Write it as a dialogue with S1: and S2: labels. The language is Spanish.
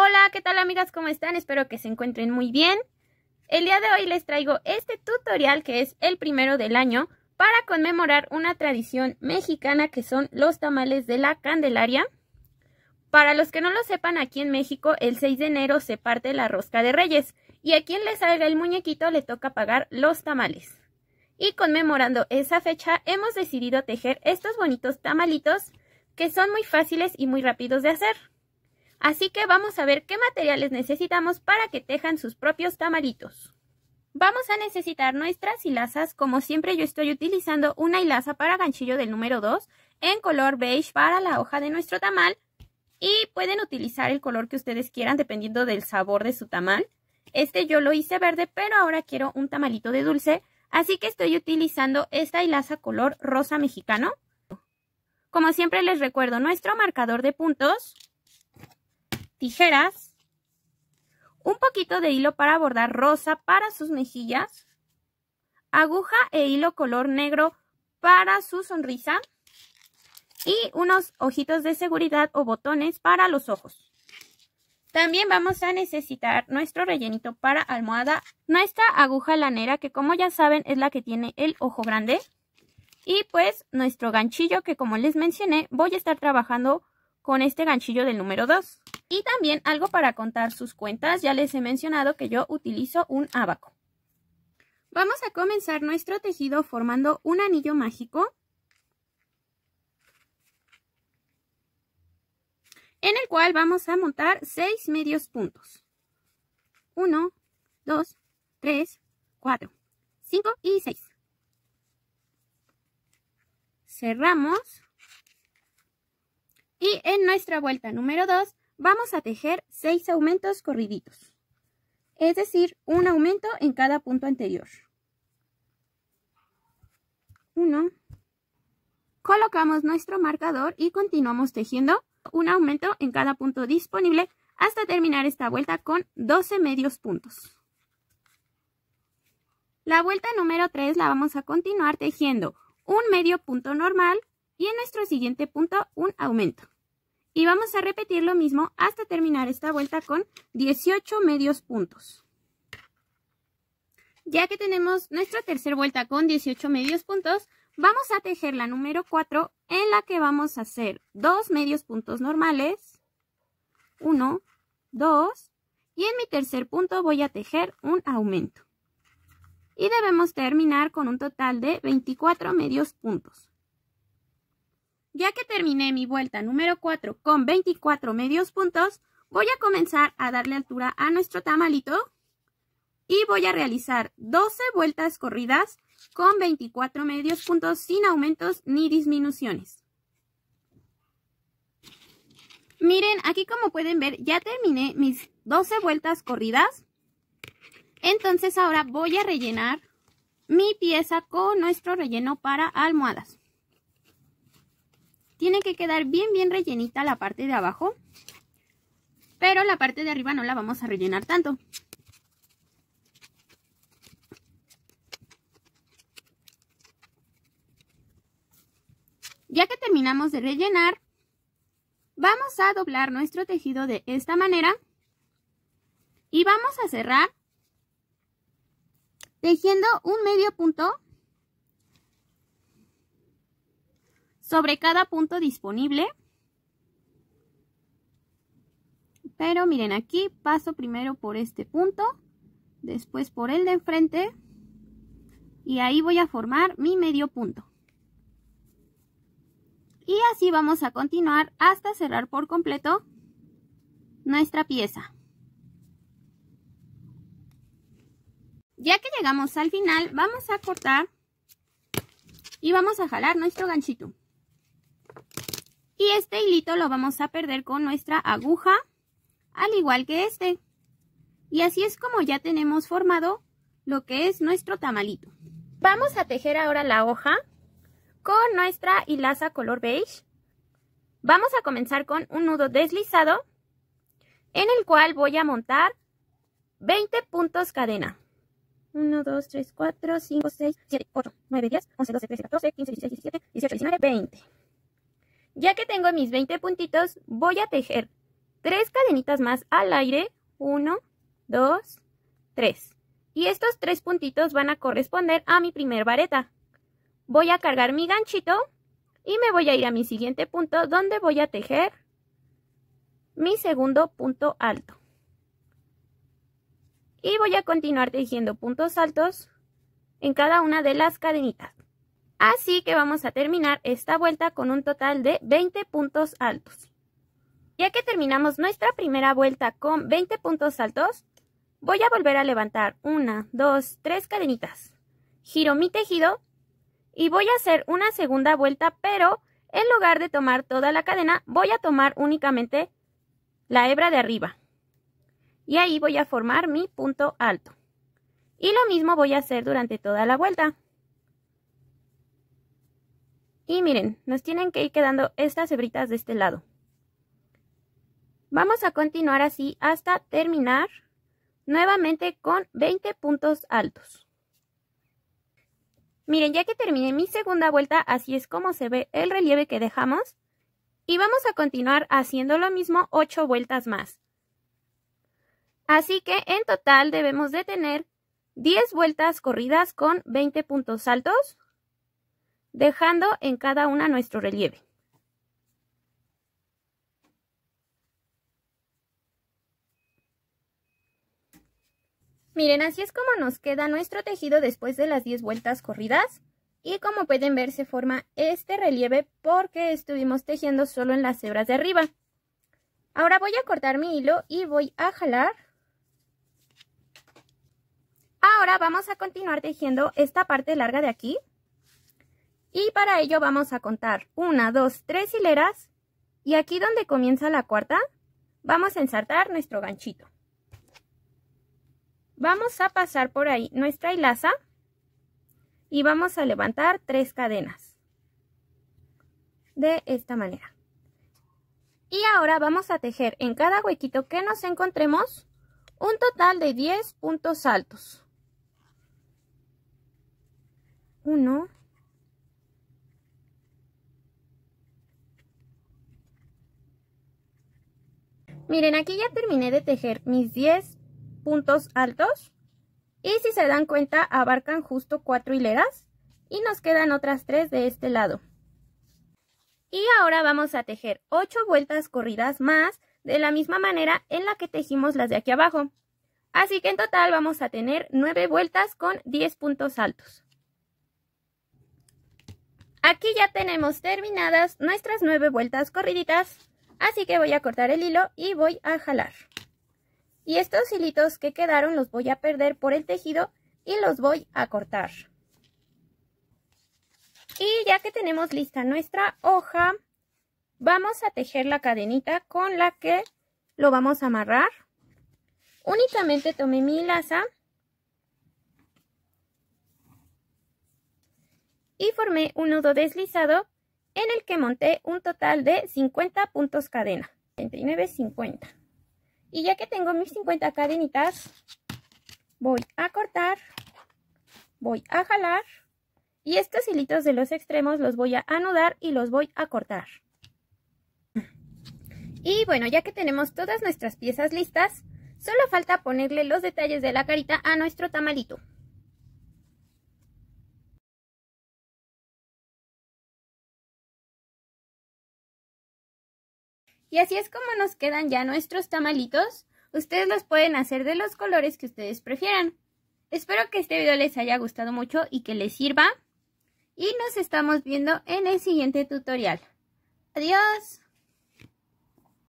S1: Hola, ¿qué tal amigas? ¿Cómo están? Espero que se encuentren muy bien. El día de hoy les traigo este tutorial que es el primero del año para conmemorar una tradición mexicana que son los tamales de la Candelaria. Para los que no lo sepan, aquí en México el 6 de enero se parte la rosca de reyes y a quien le salga el muñequito le toca pagar los tamales. Y conmemorando esa fecha hemos decidido tejer estos bonitos tamalitos que son muy fáciles y muy rápidos de hacer. Así que vamos a ver qué materiales necesitamos para que tejan sus propios tamaritos. Vamos a necesitar nuestras hilazas, como siempre yo estoy utilizando una hilaza para ganchillo del número 2 en color beige para la hoja de nuestro tamal y pueden utilizar el color que ustedes quieran dependiendo del sabor de su tamal. Este yo lo hice verde, pero ahora quiero un tamalito de dulce, así que estoy utilizando esta hilaza color rosa mexicano. Como siempre les recuerdo, nuestro marcador de puntos tijeras, un poquito de hilo para bordar rosa para sus mejillas, aguja e hilo color negro para su sonrisa y unos ojitos de seguridad o botones para los ojos. También vamos a necesitar nuestro rellenito para almohada, nuestra aguja lanera que como ya saben es la que tiene el ojo grande y pues nuestro ganchillo que como les mencioné voy a estar trabajando con este ganchillo del número 2. Y también algo para contar sus cuentas, ya les he mencionado que yo utilizo un abaco. Vamos a comenzar nuestro tejido formando un anillo mágico. En el cual vamos a montar 6 medios puntos. 1, 2, 3, 4, 5 y 6. Cerramos. Y en nuestra vuelta número 2 vamos a tejer 6 aumentos corriditos, es decir, un aumento en cada punto anterior. 1. Colocamos nuestro marcador y continuamos tejiendo un aumento en cada punto disponible hasta terminar esta vuelta con 12 medios puntos. La vuelta número 3 la vamos a continuar tejiendo un medio punto normal y en nuestro siguiente punto un aumento. Y vamos a repetir lo mismo hasta terminar esta vuelta con 18 medios puntos. Ya que tenemos nuestra tercera vuelta con 18 medios puntos, vamos a tejer la número 4 en la que vamos a hacer dos medios puntos normales, 1, 2, y en mi tercer punto voy a tejer un aumento. Y debemos terminar con un total de 24 medios puntos. Ya que terminé mi vuelta número 4 con 24 medios puntos, voy a comenzar a darle altura a nuestro tamalito y voy a realizar 12 vueltas corridas con 24 medios puntos sin aumentos ni disminuciones. Miren, aquí como pueden ver ya terminé mis 12 vueltas corridas. Entonces ahora voy a rellenar mi pieza con nuestro relleno para almohadas. Tiene que quedar bien, bien rellenita la parte de abajo. Pero la parte de arriba no la vamos a rellenar tanto. Ya que terminamos de rellenar, vamos a doblar nuestro tejido de esta manera y vamos a cerrar tejiendo un medio punto sobre cada punto disponible. Pero miren aquí, paso primero por este punto, después por el de enfrente y ahí voy a formar mi medio punto. Y así vamos a continuar hasta cerrar por completo nuestra pieza. Ya que llegamos al final, vamos a cortar y vamos a jalar nuestro ganchito. Y este hilito lo vamos a perder con nuestra aguja, al igual que este. Y así es como ya tenemos formado lo que es nuestro tamalito. Vamos a tejer ahora la hoja con nuestra hilaza color beige. Vamos a comenzar con un nudo deslizado en el cual voy a montar 20 puntos cadena. 1, 2, 3, 4, 5, 6, 7, 8, 9, 10, 11, 12, 13, 14, 15, 16, 17, 18, 19, 20. Ya que tengo mis 20 puntitos, voy a tejer tres cadenitas más al aire. 1, 2, 3. Y estos tres puntitos van a corresponder a mi primer vareta. Voy a cargar mi ganchito y me voy a ir a mi siguiente punto donde voy a tejer mi segundo punto alto. Y voy a continuar tejiendo puntos altos en cada una de las cadenitas. Así que vamos a terminar esta vuelta con un total de 20 puntos altos. Ya que terminamos nuestra primera vuelta con 20 puntos altos, voy a volver a levantar una, dos, tres cadenitas. Giro mi tejido y voy a hacer una segunda vuelta, pero en lugar de tomar toda la cadena, voy a tomar únicamente la hebra de arriba. Y ahí voy a formar mi punto alto. Y lo mismo voy a hacer durante toda la vuelta. Y miren, nos tienen que ir quedando estas hebritas de este lado. Vamos a continuar así hasta terminar nuevamente con 20 puntos altos. Miren, ya que terminé mi segunda vuelta, así es como se ve el relieve que dejamos. Y vamos a continuar haciendo lo mismo 8 vueltas más. Así que en total debemos de tener 10 vueltas corridas con 20 puntos altos dejando en cada una nuestro relieve. Miren, así es como nos queda nuestro tejido después de las 10 vueltas corridas. Y como pueden ver se forma este relieve porque estuvimos tejiendo solo en las hebras de arriba. Ahora voy a cortar mi hilo y voy a jalar. Ahora vamos a continuar tejiendo esta parte larga de aquí. Y para ello vamos a contar una, dos, tres hileras y aquí donde comienza la cuarta vamos a ensartar nuestro ganchito. Vamos a pasar por ahí nuestra hilaza y vamos a levantar tres cadenas de esta manera. Y ahora vamos a tejer en cada huequito que nos encontremos un total de 10 puntos altos. 1, Miren, aquí ya terminé de tejer mis 10 puntos altos. Y si se dan cuenta, abarcan justo 4 hileras. Y nos quedan otras 3 de este lado. Y ahora vamos a tejer 8 vueltas corridas más, de la misma manera en la que tejimos las de aquí abajo. Así que en total vamos a tener 9 vueltas con 10 puntos altos. Aquí ya tenemos terminadas nuestras 9 vueltas corriditas. Así que voy a cortar el hilo y voy a jalar. Y estos hilitos que quedaron los voy a perder por el tejido y los voy a cortar. Y ya que tenemos lista nuestra hoja, vamos a tejer la cadenita con la que lo vamos a amarrar. Únicamente tomé mi laza y formé un nudo deslizado en el que monté un total de 50 puntos cadena. 3950 Y ya que tengo mis 50 cadenitas, voy a cortar, voy a jalar y estos hilitos de los extremos los voy a anudar y los voy a cortar. Y bueno, ya que tenemos todas nuestras piezas listas, solo falta ponerle los detalles de la carita a nuestro tamalito. Y así es como nos quedan ya nuestros tamalitos. Ustedes los pueden hacer de los colores que ustedes prefieran. Espero que este video les haya gustado mucho y que les sirva. Y nos estamos viendo en el siguiente tutorial. Adiós.